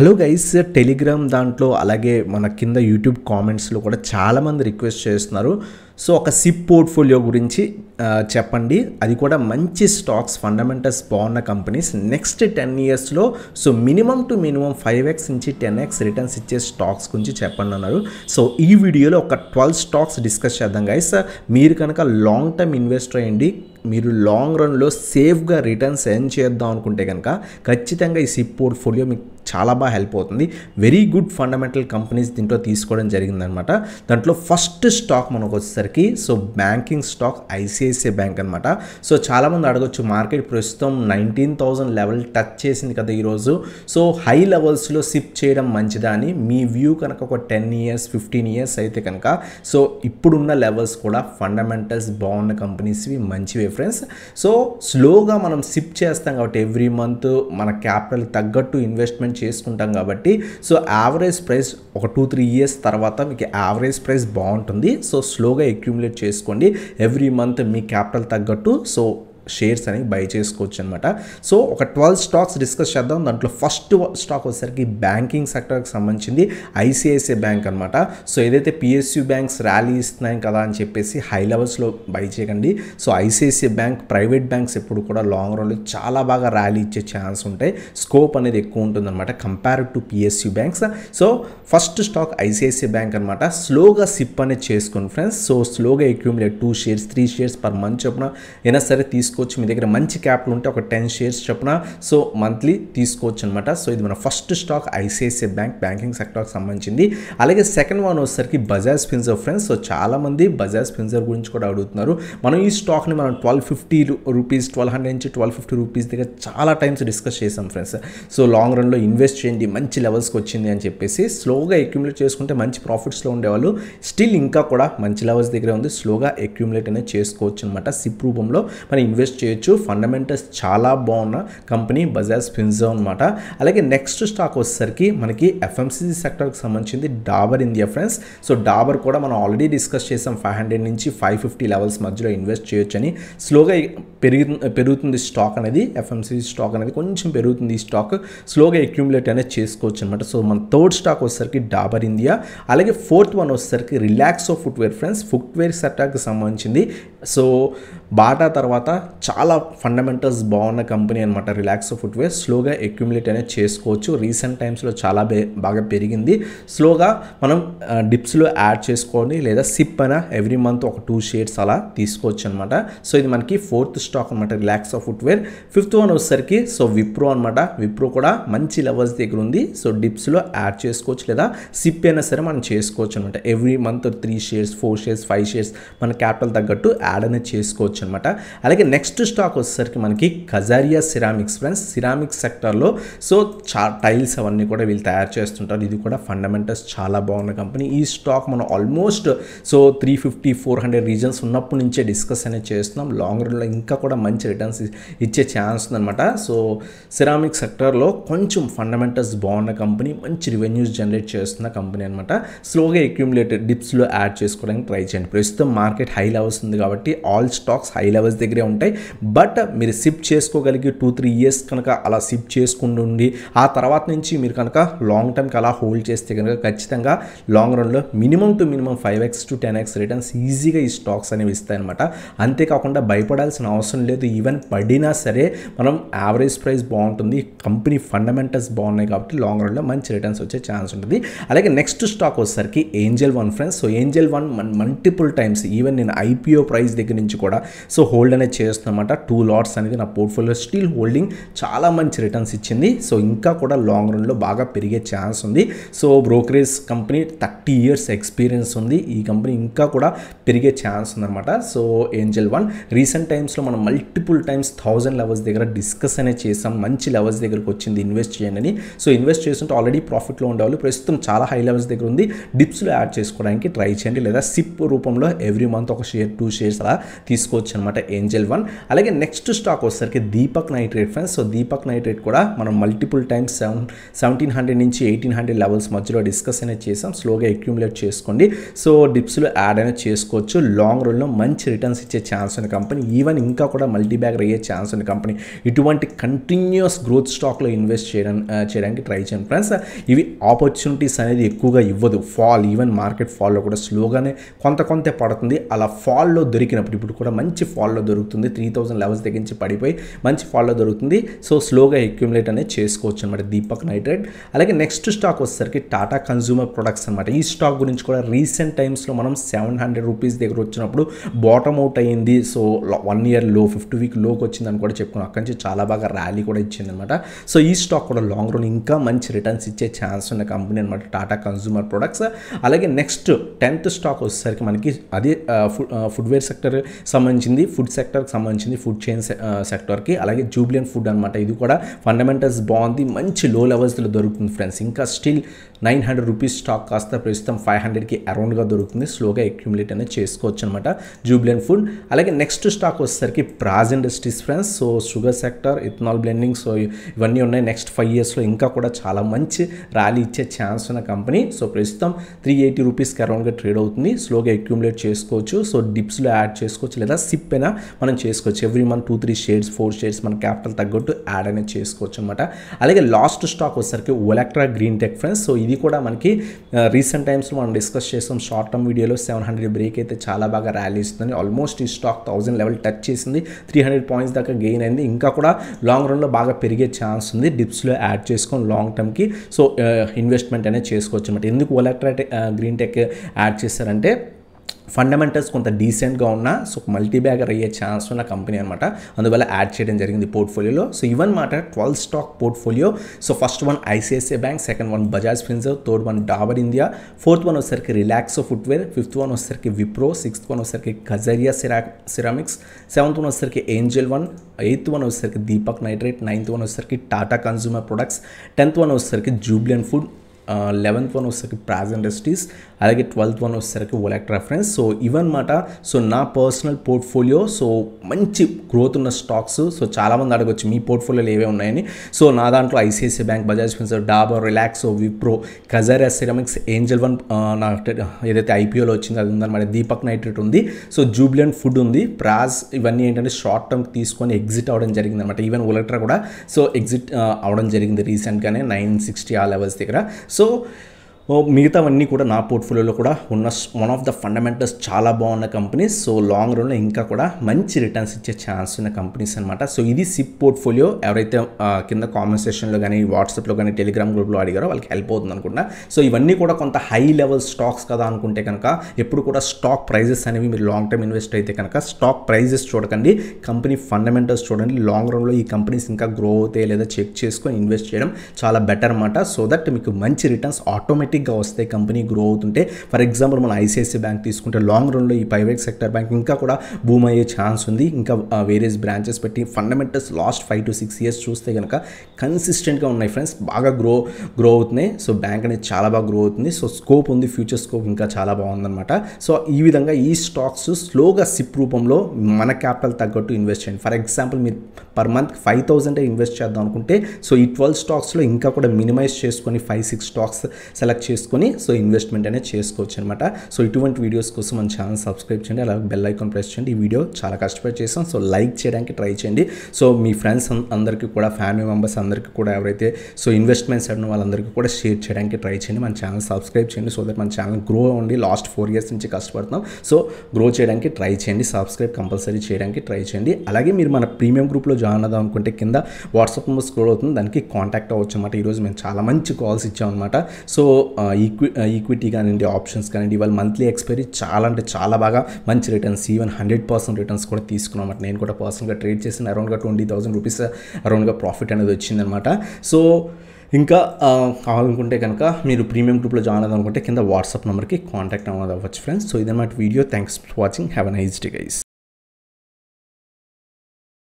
hello guys Telegram దాంట్లో అలాగే మన కింద యూట్యూబ్ కామెంట్స్లో కూడా చాలామంది రిక్వెస్ట్ చేస్తున్నారు సో ఒక సిప్ పోర్ట్ఫోలియో గురించి చెప్పండి అది కూడా మంచి స్టాక్స్ ఫండమెంటల్స్ బాగున్న కంపెనీస్ నెక్స్ట్ టెన్ ఇయర్స్లో so minimum to minimum five x నుంచి టెన్ ఎక్స్ రిటర్న్స్ ఇచ్చే స్టాక్స్ గురించి చెప్పండి అన్నారు సో ఈ వీడియోలో ఒక ట్వెల్వ్ స్టాక్స్ డిస్కస్ చేద్దాం గైస్ మీరు కనుక లాంగ్ టర్మ్ ఇన్వెస్ట్ అయ్యండి మీరు లాంగ్ రన్లో సేఫ్గా రిటర్న్స్ ఎర్న్ చేద్దాం అనుకుంటే కనుక ఖచ్చితంగా ఈ సిప్ పోర్ట్ఫోలియో మీకు చాలా బాగా హెల్ప్ అవుతుంది వెరీ గుడ్ ఫండమెంటల్ కంపెనీస్ దీంట్లో తీసుకోవడం జరిగిందనమాట దాంట్లో ఫస్ట్ స్టాక్ మనకు వచ్చేసరికి so banking stock ICICI bank అనమాట సో చాలామంది అడగొచ్చు మార్కెట్ ప్రస్తుతం నైన్టీన్ థౌజండ్ లెవెల్ టచ్ చేసింది కదా ఈరోజు సో హై లెవెల్స్లో సిప్ చేయడం మంచిదా అని మీ వ్యూ కనుక ఒక టెన్ ఇయర్స్ ఫిఫ్టీన్ ఇయర్స్ అయితే కనుక సో ఇప్పుడున్న లెవెల్స్ కూడా ఫండమెంటల్స్ బాగున్న కంపెనీస్వి మంచివే ఫ్రెండ్స్ సో స్లోగా మనం సిప్ చేస్తాం కాబట్టి ఎవ్రీ మంత్ మన క్యాపిటల్ తగ్గట్టు ఇన్వెస్ట్మెంట్ చేసుకుంటాం కాబట్టి సో యావరేజ్ ప్రైస్ ఒక టూ త్రీ ఇయర్స్ తర్వాత మీకు యావరేజ్ ప్రైస్ బాగుంటుంది సో స్లోగా అక్యూములేట్ చేసుకోండి ఎవ్రీ మంత్ మీ క్యాపిటల్ తగ్గట్టు సో షేర్స్ అనేవి బై చేసుకోవచ్చు అనమాట సో ఒక ట్వెల్వ్ స్టాక్స్ డిస్కస్ చేద్దాం దాంట్లో ఫస్ట్ స్టాక్ వచ్చేసరికి బ్యాంకింగ్ సెక్టర్కి సంబంధించింది ఐసిఐసిఐ బ్యాంక్ అనమాట సో ఏదైతే పిఎస్యు బ్యాంక్స్ ర్యాలీ ఇస్తున్నాయి కదా అని చెప్పేసి హై లెవెల్స్లో బై చేయకండి so ICICI bank private banks ఎప్పుడు కూడా లాంగ్ రన్లో చాలా బాగా ర్యాలీ ఇచ్చే ఛాన్స్ ఉంటాయి స్కోప్ అనేది ఎక్కువ ఉంటుందన్నమాట compared to PSU banks so first stock ICICI bank అనమాట స్లోగా సిప్ అనేది చేసుకోండి ఫ్రెండ్స్ సో స్లోగా accumulate two shares three shares per month చొప్పున అయినా సరే తీసుకు తీసుకోవచ్చు మీ దగ్గర మంచి క్యాపిటల్ ఉంటే ఒక టెన్ షేర్స్ చొప్పున సో మంత్లీ తీసుకోవచ్చు అనమాట సో ఇది మన first stock ICICI bank banking సెక్టర్కి సంబంధించింది అలాగే సెకండ్ వన్ వచ్చేసరికి బజాజ్ ఫిన్జర్ ఫ్రెండ్స్ సో చాలామంది బజాజ్ ఫిన్జర్ గురించి కూడా అడుగుతున్నారు మనం ఈ స్టాక్ని మనం twelve fifty rupees twelve hundred నుంచి ట్వెల్వ్ ఫిఫ్టీ రూపీస్ దగ్గర చాలా టైమ్స్ డిస్కస్ చేసాం ఫ్రెండ్స్ సో లాంగ్ రన్లో ఇన్వెస్ట్ చేయండి మంచి లెవెల్స్కి వచ్చింది అని చెప్పేసి స్లోగా అక్యుములేట్ చేసుకుంటే మంచి ప్రాఫిట్స్లో ఉండేవాళ్ళు స్టిల్ ఇంకా కూడా మంచి లెవెల్స్ దగ్గర ఉంది స్లోగా అక్యుములేట్ అనేది చేసుకోవచ్చు అనమాట సిప్ రూపంలో మనం ఇన్వెస్ట్ ఇన్వెస్ట్ చేయొచ్చు ఫండమెంటల్స్ చాలా బాగున్న కంపెనీ బజాజ్ ఫిన్జో అనమాట అలాగే నెక్స్ట్ స్టాక్ వచ్చేసరికి మనకి ఎఫ్ఎంసీజీ సెక్టర్కి సంబంధించింది Dabur India friends so Dabur కూడా మనం ఆల్రెడీ డిస్కస్ చేసాం ఫైవ్ హండ్రెడ్ నుంచి ఫైవ్ ఫిఫ్టీ లెవెల్స్ మధ్యలో ఇన్వెస్ట్ చేయొచ్చని స్లోగా పెరిగి పెరుగుతుంది స్టాక్ అనేది ఎఫ్ఎంసీ స్టాక్ అనేది కొంచెం పెరుగుతుంది ఈ స్టాక్ స్లోగా అక్యూములేట్ అనేది చేసుకోవచ్చు అనమాట సో మన థర్డ్ స్టాక్ వచ్చేసరికి డాబర్ ఇండియా అలాగే ఫోర్త్ వన్ వచ్చేసరికి రిలాక్సో ఫుట్వేర్ ఫ్రెండ్స్ ఫుట్వేర్ సెక్టర్కి సంబంధించింది సో బాటా తర్వాత చాలా ఫండమెంటల్స్ బాగున్న కంపెనీ అనమాట రిలాక్స్ ఫుట్వేర్ స్లోగా ఎక్యుమిలేట్ అనేది చేసుకోవచ్చు రీసెంట్ టైమ్స్లో చాలా బాగా పెరిగింది స్లోగా మనం డిప్స్లో యాడ్ చేసుకోండి లేదా సిప్ అయినా ఎవ్రీ మంత్ ఒక టూ షేర్స్ అలా తీసుకోవచ్చు అనమాట సో ఇది మనకి ఫోర్త్ స్టాక్ అనమాట relax of footwear fifth one వచ్చేసరికి సో విప్రో అనమాట విప్రో కూడా మంచి లెవెల్స్ దగ్గర ఉంది సో డిప్స్లో యాడ్ చేసుకోవచ్చు లేదా సిప్ అయినా సరే మనం చేసుకోవచ్చు అనమాట every month three shares four shares five shares మన క్యాపిటల్ తగ్గట్టు యాడ్ అనేది చేసుకోవచ్చు అనమాట అలాగే నెక్స్ట్ నెక్స్ట్ స్టాక్ వచ్చేసరికి మనకి కజారియా సిరామిక్స్ ఫ్రెండ్స్ సిరామిక్స్ సెక్టర్లో సో చా టైల్స్ అవన్నీ కూడా వీళ్ళు తయారు చేస్తుంటారు ఇది కూడా ఫండమెంటల్స్ చాలా బాగున్న కంపెనీ ఈ స్టాక్ మనం almost so three fifty four hundred reasons ఉన్నప్పటి నుంచే డిస్కస్ అనేది చేస్తున్నాం లాంగ్ రన్లో ఇంకా కూడా మంచి రిటర్న్స్ ఇచ్చే ఛాన్స్ ఉందన్నమాట సో సిరామిక్ సెక్టర్లో కొంచెం ఫండమెంటల్స్ బాగున్న కంపెనీ మంచి రెవెన్యూస్ జనరేట్ చేస్తున్న కంపెనీ అనమాట స్లోగా అక్యూములేటెడ్ డిప్స్లో యాడ్ చేసుకోవడానికి ట్రై చేయండి ప్రస్తుతం మార్కెట్ హై లెవెల్స్ ఉంది కాబట్టి ఆల్ స్టాక్స్ హై లెవెల్స్ దగ్గరే ఉంటాయి బట్ మీరు సిప్ చేసుకోగలిగి టూ త్రీ ఇయర్స్ కనుక అలా సిప్ చేసుకుంటుండి ఆ తర్వాత నుంచి మీరు కనుక లాంగ్ టైంకి అలా హోల్డ్ చేస్తే కనుక ఖచ్చితంగా లాంగ్ రన్లో minimum to minimum five x to ten x returns ఈజీగా ఈ స్టాక్స్ అనేవి ఇస్తాయన్నమాట అంతేకాకుండా భయపడాల్సిన అవసరం లేదు ఈవెన్ పడినా సరే మనం యావరేజ్ ప్రైస్ బాగుంటుంది కంపెనీ ఫండమెంటల్స్ బాగున్నాయి కాబట్టి లాంగ్ రన్లో మంచి రిటర్న్స్ వచ్చే ఛాన్స్ ఉంటుంది అలాగే నెక్స్ట్ స్టాక్ వచ్చేసరికి Angel One friends so Angel One multiple times even నేను ఐపీఓ ప్రైస్ దగ్గర నుంచి కూడా సో హోల్డ్ అనేది చేస్తున్నాను అనమాట టూ లాట్స్ అనేది నా పోర్ట్ఫోలియో స్టిల్ హోల్డింగ్ చాలా మంచి రిటర్న్స్ ఇచ్చింది సో ఇంకా కూడా లాంగ్ రన్లో బాగా పెరిగే ఛాన్స్ ఉంది so brokerage company thirty years experience ఉంది ఈ కంపెనీ ఇంకా కూడా పెరిగే ఛాన్స్ ఉందన్నమాట సో ఏంజల్ వన్ రీసెంట్ టైమ్స్లో మనం మల్టిపుల్ టైమ్స్ థౌజండ్ లెవెల్స్ దగ్గర డిస్కస్ అనే చేసాం మంచి లెవెల్స్ దగ్గరకు వచ్చింది ఇన్వెస్ట్ చేయండి సో ఇన్వెస్ట్ చేస్తుంటే ఆల్రెడీ ప్రాఫిట్లో ఉండేవాళ్ళు ప్రస్తుతం చాలా హై లెవెల్స్ దగ్గర ఉంది డిప్స్లో యాడ్ చేసుకోవడానికి ట్రై చేయండి లేదా సిప్ రూపంలో ఎవ్రీ మంత్ ఒక షేర్ టూ షేర్స్ అలా తీసుకోవచ్చు అనమాట ఏంజల్ వన్ అలాగే నెక్స్ట్ స్టాక్ వచ్చేసరికి Deepak Nitrite friends so Deepak Nitrite కూడా మనం multiple times seven seventeen hundred నుంచి ఎయిటీన్ హండ్రెడ్ లెవెల్స్ మధ్యలో డిస్కస్ అనేది చేసాం స్లోగా అక్యూములేట్ చేసుకోండి సో డిప్స్లో యాడ్ అనేది చేసుకోవచ్చు లాంగ్ రన్లో మంచి రిటర్న్స్ ఇచ్చే ఛాన్స్ ఉన్న కంపెనీ ఈవెన్ ఇంకా కూడా మల్టీ బ్యాగర్ అయ్యే ఛాన్స్ ఉన్న కంపెనీ ఇటువంటి కంటిన్యూస్ గ్రోత్ స్టాక్లో ఇన్వెస్ట్ చేయడం చేయడానికి ట్రై చేయండి ఫ్రెండ్స్ ఇవి ఆపర్చునిటీస్ అనేది ఎక్కువగా ఇవ్వదు ఫాల్ ఈవెన్ మార్కెట్ ఫాల్లో కూడా స్లోగానే కొంత కొంత పడుతుంది అలా ఫాల్లో దొరికినప్పుడు ఇప్పుడు కూడా మంచి ఫాల్లో దొరుకుతుంది త్రీ త్రీ థౌసండ్ లెవెల్స్ తగ్గించి పడిపోయి మంచి ఫాలో దొరుకుతుంది సో స్లోగా అక్యుములేట్ అనేది చేసుకోవచ్చు అనమాట దీపక్ నైట్రేట్ అలాగే నెక్స్ట్ స్టాక్ వచ్చేసరికి టాటా కన్జ్యూమర్ ప్రొడక్ట్స్ అనమాట ఈ స్టాక్ గురించి కూడా రీసెంట్ టైమ్స్లో మనం సెవెన్ హండ్రెడ్ రూపీస్ దగ్గర వచ్చినప్పుడు బాటమ్ అవుట్ అయ్యింది సో వన్ ఇయర్ లో ఫిఫ్టీ వీక్ లోకి వచ్చిందని కూడా చెప్పుకున్నాం అక్కడి నుంచి చాలా బాగా ర్యాలీ కూడా ఇచ్చింది అనమాట సో ఈ స్టాక్ కూడా లాంగ్ రన్ ఇంకా మంచి రిటర్న్స్ ఇచ్చే ఛాన్స్ ఉన్న కంపెనీ అనమాట టాటా కన్జ్యూమర్ ప్రొడక్ట్స్ అలాగే నెక్స్ట్ టెన్త్ స్టాక్ వచ్చేసరికి మనకి అదే ఫుడ్ ఫుడ్వేర్ సెక్టర్ సంబంధించింది ఫుడ్ సెక్టర్కి సంబంధించి సంబంధించింది ఫుడ్ చైన్ సెక్టర్కి అలాగే జూబ్లియన్ ఫుడ్ అనమాట ఇది కూడా ఫండమెంటల్స్ బాగుంది మంచి లో లెవెల్స్లో దొరుకుతుంది ఫ్రెండ్స్ ఇంకా still nine hundred rupees stock కాస్త ప్రస్తుతం ఫైవ్ హండ్రెడ్కి అరౌండ్గా దొరుకుతుంది స్లోగా అక్యుములేట్ అనేది చేసుకోవచ్చు అనమాట జూబ్లియన్ ఫుడ్ అలాగే నెక్స్ట్ స్టాక్ వచ్చేసరికి Praj Industries friends so sugar sector ethanol blending so ఇవన్నీ ఉన్నాయి నెక్స్ట్ ఫైవ్ ఇయర్స్లో ఇంకా కూడా చాలా మంచి ర్యాలీ ఇచ్చే ఛాన్స్ ఉన్న కంపెనీ సో ప్రస్తుతం త్రీ ఎయిటీ రూపీస్కి అరౌండ్గా ట్రేడ్ అవుతుంది స్లోగా అక్యుములేట్ చేసుకోవచ్చు సో డిప్స్లో యాడ్ చేసుకోవచ్చు లేదా సిప్ అయినా మనం చేసుకోవచ్చు చేసుకోవచ్చు every month two three shares four shares మన క్యాపిటల్ తగ్గట్టు యాడ్ అనేది చేసుకోవచ్చు అనమాట అలాగే లాస్ట్ స్టాక్ వచ్చేసరికి Olectra Greentech friends so ఇది కూడా మనకి రీసెంట్ టైమ్స్లో మనం డిస్కస్ చేసాం షార్ట్ టర్మ్ వీడియోలో సెవెన్ హండ్రెడ్ బ్రేక్ అయితే చాలా బాగా ర్యాలీ ఇస్తుంది ఆల్మోస్ట్ ఈ స్టాక్ థౌసండ్ లెవెల్ టచ్ చేసింది త్రీ హండ్రెడ్ పాయింట్స్ దాకా గెయిన్ అయింది ఇంకా కూడా లాంగ్ రన్లో బాగా పెరిగే ఛాన్స్ ఉంది డిప్స్లో యాడ్ చేసుకొని లాంగ్ టర్మ్కి సో ఇన్వెస్ట్మెంట్ అనేది చేసుకోవచ్చు అనమాట ఎందుకు ఒలెక్ట్రా గ్రీన్ టెక్ యాడ్ చేస్తారంటే ఫండమెంటల్స్ కొంత డీసెంట్గా ఉన్న సో మల్టీ బ్యాగర్ అయ్యే ఛాన్స్ ఉన్న కంపెనీ అనమాట అందువల్ల యాడ్ చేయడం జరిగింది పోర్ట్ఫోలియోలో సో ఇవన్ మాట twelve stock portfolio so first one ICICI Bank second one Bajaj Finserv third one Dabur India fourth one వచ్చేసరికి రిలాక్సో ఫుట్వేర్ ఫిఫ్త్ వన్ వచ్చేసరికి విప్రో సిక్స్త్ వన్ వచ్చేసరికి Kajaria Cera Ceramics seventh one వచ్చేసరికి ఏంజల్ వన్ ఎయిత్ వన్ వచ్చేసరికి దీపక్ నైట్రేట్ నైన్త్ వన్ వచ్చేసరికి Tata Consumer Products tenth one వచ్చేసరికి Jubilant Food eleventh one వచ్చేసరికి Praj Industries అలాగే twelfth one వచ్చేసరికి ఒలాక్ట్ రెఫరెన్స్ సో ఇవన్నమాట సో నా పర్సనల్ పోర్ట్ఫోలియో సో మంచి గ్రోత్ ఉన్న స్టాక్స్ సో చాలామంది అడగొచ్చు మీ పోర్ట్ఫోలియోలు ఏవే ఉన్నాయని సో నా దాంట్లో ICICI Bank Bajaj Finserv Dabur Relaxo Wipro Kajaria Ceramics Angel One నా ఏదైతే ఐపీఓలో వచ్చిందో అది ఉందన్నమాట దీపక్ నైట్రేట్ ఉంది సో జూబ్లియన్ ఫుడ్ ఉంది ప్రాజ్ ఇవన్నీ ఏంటంటే షార్ట్ టర్మ్ తీసుకొని ఎగ్జిట్ అవడం జరిగింది అనమాట ఈవెన్ ఒలెక్ట్రా కూడా సో ఎగ్జిట్ అవడం జరిగింది రీసెంట్గానే నైన్ సిక్స్టీ ఆ లెవెల్స్ దగ్గర So మిగతావన్నీ కూడా నా పోర్ట్ఫోలియోలో కూడా ఉన్న వన్ ఆఫ్ ద ఫండమెంటల్స్ చాలా బాగున్న కంపెనీస్ సో లాంగ్ రన్లో ఇంకా కూడా మంచి రిటర్న్స్ ఇచ్చే ఛాన్స్ ఉన్న కంపెనీస్ అనమాట సో ఇది సిప్ పోర్ట్ఫోలియో ఎవరైతే కింద కామెంట్ సెషన్లో కానీ వాట్సాప్లో కానీ టెలిగ్రామ్ గ్రూప్లో అడిగారో వాళ్ళకి హెల్ప్ అవుతుంది అనుకుంటా సో ఇవన్నీ కూడా కొంత హై లెవెల్ స్టాక్స్ కదా అనుకుంటే కనుక ఎప్పుడు కూడా స్టాక్ ప్రైజెస్ అనేవి మీరు లాంగ్ టర్మ్ ఇన్వెస్ట్ అయితే కనుక స్టాక్ ప్రైజెస్ చూడకండి కంపెనీ ఫండమెంటల్స్ చూడండి లాంగ్ రన్లో ఈ కంపెనీస్ ఇంకా గ్రో అవుతాయి లేదా చెక్ చేసుకొని ఇన్వెస్ట్ చేయడం చాలా బెటర్ అనమాట సో దట్ మీకు మంచి రిటర్న్స్ ఆటోమేటిక్ ఆటోమేటిక్గా వస్తాయి కంపెనీ గ్రో అవుతుంటే ఫర్ ఎగ్జాంపుల్ మన ఐసిఐసిఐ బ్యాంక్ తీసుకుంటే లాంగ్ రన్లో ఈ ప్రైవేట్ సెక్టర్ బ్యాంక్ ఇంకా కూడా భూమి అయ్యే ఛాన్స్ ఉంది ఇంకా వేరియస్ బ్రాంచెస్ పెట్టి fundamentals last five to six years చూస్తే కనుక కన్సిస్టెంట్గా ఉన్నాయి ఫ్రెండ్స్ బాగా గ్రో గ్రో అవుతున్నాయి సో బ్యాంక్ అనేది చాలా బాగా గ్రో అవుతుంది సో స్కోప్ ఉంది ఫ్యూచర్ స్కోప్ ఇంకా చాలా బాగుందన్నమాట సో ఈ విధంగా ఈ స్టాక్స్ స్లోగా సిప్ రూపంలో మన క్యాపిటల్ తగ్గట్టు ఇన్వెస్ట్ చేయండి ఫర్ ఎగ్జాంపుల్ మీరు per month five thousand invest చేద్దాం అనుకుంటే సో ఈ ట్వెల్వ్ స్టాక్స్లో ఇంకా కూడా మినిమైజ్ చేసుకొని ఫైవ్ సిక్స్ స్టాక్స్ సెలెక్ట్ చేసుకొని సో ఇన్వెస్ట్మెంట్ అనేది చేసుకోవచ్చు అనమాట సో ఇటువంటి వీడియోస్ కోసం మన ఛానల్ సబ్స్క్రైబ్ చేయండి అలాగే బెల్ ఐకాన్ ప్రెస్ చేయండి ఈ వీడియో చాలా కష్టపడి చేసాం సో లైక్ చేయడానికి ట్రై చేయండి సో మీ ఫ్రెండ్స్ అందరికీ కూడా ఫ్యామిలీ మెంబర్స్ అందరికీ కూడా ఎవరైతే సో ఇన్వెస్ట్మెంట్స్ అడిన వాళ్ళందరికీ కూడా షేర్ చేయడానికి ట్రై చేయండి మన ఛానల్ సబ్స్క్రైబ్ చేయండి సో దట్ మన ఛానల్ గ్రో అవ్వండి లాస్ట్ ఫోర్ ఇయర్స్ నుంచి కష్టపడుతున్నాం సో గ్రో చేయడానికి ట్రై చేయండి సబ్స్క్రైబ్ కంపల్సరీ చేయడానికి ట్రై చేయండి అలాగే మీరు మన ప్రీమియం గ్రూప్లో జాయిన్ అవుదాం అనుకుంటే కింద వాట్సాప్ నెంబర్ స్క్రోల్ అవుతుంది దానికి కాంటాక్ట్ అవ్వచ్చు అనమాట ఈరోజు మేము చాలా మంచి కాల్స్ ఇచ్చామన్నమాట సో ఈక్వి ఈక్విటీ కానివ్వండి ఆప్షన్స్ కానివ్వండి వాళ్ళు మంత్లీ ఎక్స్పైరీ చాలా అంటే చాలా బాగా మంచి returns even hundred percent returns కూడా తీసుకున్నమాట నేను కూడా పర్సనల్గా ట్రేడ్ చేసిన అరౌండ్గా ట్వంటీ థౌసండ్ రూపీస్ అరౌండ్గా ప్రాఫిట్ అనేది వచ్చిందనమాట సో ఇంకా కావాలనుకుంటే కనుక మీరు ప్రీమియం గ్రూప్లో జాయిన్ అవ్వాలనుకుంటే కింద వాట్సాప్ నెంబర్కి కాంటాక్ట్ అవ్వచ్చు ఫ్రెండ్స్ సో మాట video thanks for watching have a nice day guys